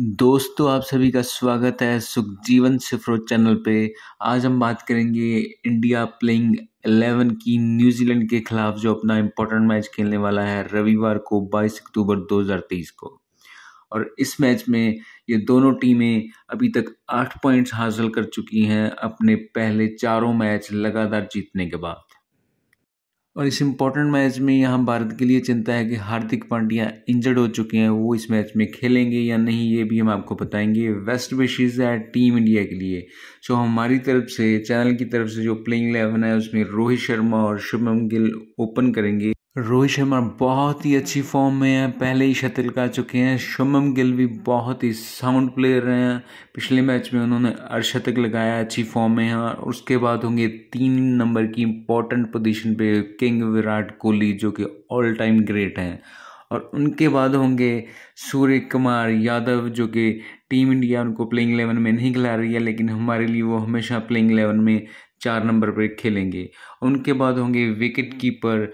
दोस्तों आप सभी का स्वागत है सुखजीवन सिफ्रो चैनल पे आज हम बात करेंगे इंडिया प्लेइंग एलेवन की न्यूजीलैंड के खिलाफ जो अपना इम्पोर्टेंट मैच खेलने वाला है रविवार को 22 अक्टूबर 2023 को और इस मैच में ये दोनों टीमें अभी तक आठ पॉइंट्स हासिल कर चुकी हैं अपने पहले चारों मैच लगातार जीतने के बाद और इस इम्पोर्टेंट मैच में यहाँ भारत के लिए चिंता है कि हार्दिक पांड्या इंजर्ड हो चुके हैं वो इस मैच में खेलेंगे या नहीं ये भी हम आपको बताएंगे वेस्ट विशेज है टीम इंडिया के लिए सो हमारी तरफ से चैनल की तरफ से जो प्लेइंग इलेवन है उसमें रोहित शर्मा और शुभम गिल ओपन करेंगे रोहित शर्मा बहुत ही अच्छी फॉर्म में है पहले ही शतल का चुके हैं शुभम गिल भी बहुत ही साउंड प्लेयर रहे हैं पिछले मैच में उन्होंने अर्धशतक लगाया अच्छी फॉर्म में है और उसके बाद होंगे तीन नंबर की इम्पोर्टेंट पोजीशन पे किंग विराट कोहली जो कि ऑल टाइम ग्रेट हैं और उनके बाद होंगे सूर्य कुमार यादव जो कि टीम इंडिया उनको प्लेइंग एलेवन में नहीं खिला रही है लेकिन हमारे लिए वो हमेशा प्लेइंग एलेवन में चार नंबर पर खेलेंगे उनके बाद होंगे wicket keeper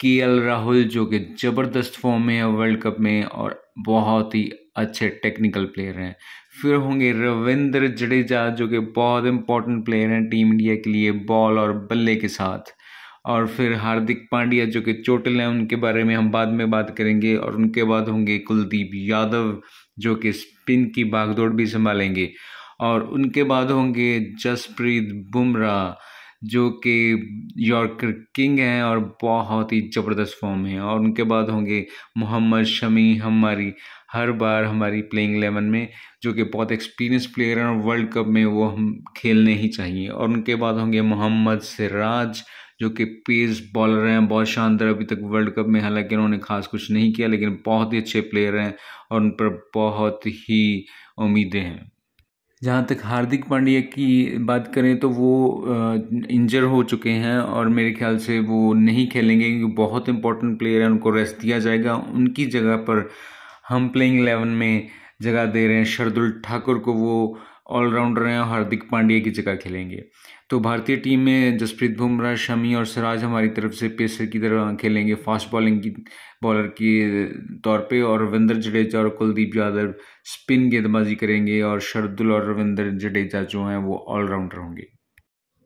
K L Rahul जो कि ज़बरदस्त फॉर्म में है वर्ल्ड कप में और बहुत ही अच्छे टेक्निकल प्लेयर हैं फिर होंगे रविंद्र जडेजा जो कि बहुत इंपॉर्टेंट प्लेयर हैं टीम इंडिया के लिए बॉल और बल्ले के साथ और फिर हार्दिक पांड्या जो कि चोटिल हैं उनके बारे में हम बाद में बात करेंगे और उनके बाद होंगे कुलदीप यादव जो कि स्पिन की भागदौड़ भी संभालेंगे और उनके बाद होंगे जसप्रीत बुमराह जो कि यॉर्कर किंग हैं और बहुत ही ज़बरदस्त फॉर्म में हैं और उनके बाद होंगे मोहम्मद शमी हमारी हर बार हमारी प्लेइंग एलेवन में जो कि बहुत एक्सपीरियंस प्लेयर हैं और वर्ल्ड कप में वो हम खेलने ही चाहिए और उनके बाद होंगे मोहम्मद सिराज जो कि पेस बॉलर हैं बहुत शानदार अभी तक वर्ल्ड कप में हालांकि उन्होंने खास कुछ नहीं किया लेकिन बहुत ही अच्छे प्लेयर हैं और उन पर बहुत ही उम्मीदें हैं जहाँ तक हार्दिक पांड्या की बात करें तो वो इंजर हो चुके हैं और मेरे ख्याल से वो नहीं खेलेंगे क्योंकि बहुत इंपॉर्टेंट प्लेयर है उनको रेस्ट दिया जाएगा उनकी जगह पर हम प्लेइंग एलेवन में जगह दे रहे हैं शरदुल ठाकुर को वो ऑलराउंडर हैं हार्दिक पांड्या की जगह खेलेंगे तो भारतीय टीम में जसप्रीत बुमराह शमी और सिराज हमारी तरफ से पेसर की तरह खेलेंगे फास्ट बॉलिंग की बॉलर के तौर पे और रविंदर जडेजा और कुलदीप यादव स्पिन गेंदबाजी करेंगे और शरदुल और रविंदर जडेजा जो हैं वो ऑलराउंडर होंगे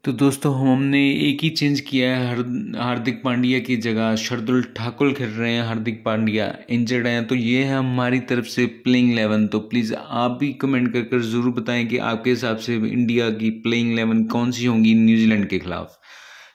तो दोस्तों हमने एक ही चेंज किया है हर हार्दिक पांड्या की जगह शरदुल ठाकुर खेल रहे हैं हार्दिक पांड्या इंजर्ड हैं तो ये है हमारी तरफ से प्लेइंग इलेवन तो प्लीज़ आप भी कमेंट कर कर ज़रूर बताएं कि आपके हिसाब से इंडिया की प्लेइंग इलेवन कौन सी होंगी न्यूजीलैंड के खिलाफ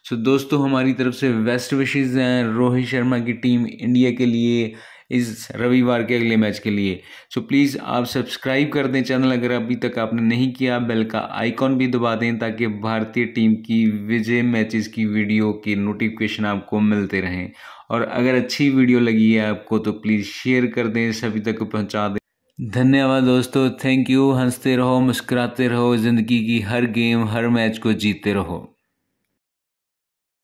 सो दोस्तों हमारी तरफ से वेस्ट विशेज़ हैं रोहित शर्मा की टीम इंडिया के लिए इस रविवार के अगले मैच के लिए सो प्लीज़ आप सब्सक्राइब कर दें चैनल अगर अभी तक आपने नहीं किया बेल का आइकॉन भी दबा दें ताकि भारतीय टीम की विजय मैचेस की वीडियो की नोटिफिकेशन आपको मिलते रहें और अगर अच्छी वीडियो लगी है आपको तो प्लीज़ शेयर कर दें सभी तक पहुँचा दें धन्यवाद दोस्तों थैंक यू हंसते रहो मुस्कुराते रहो ज़िंदगी की हर गेम हर मैच को जीते रहो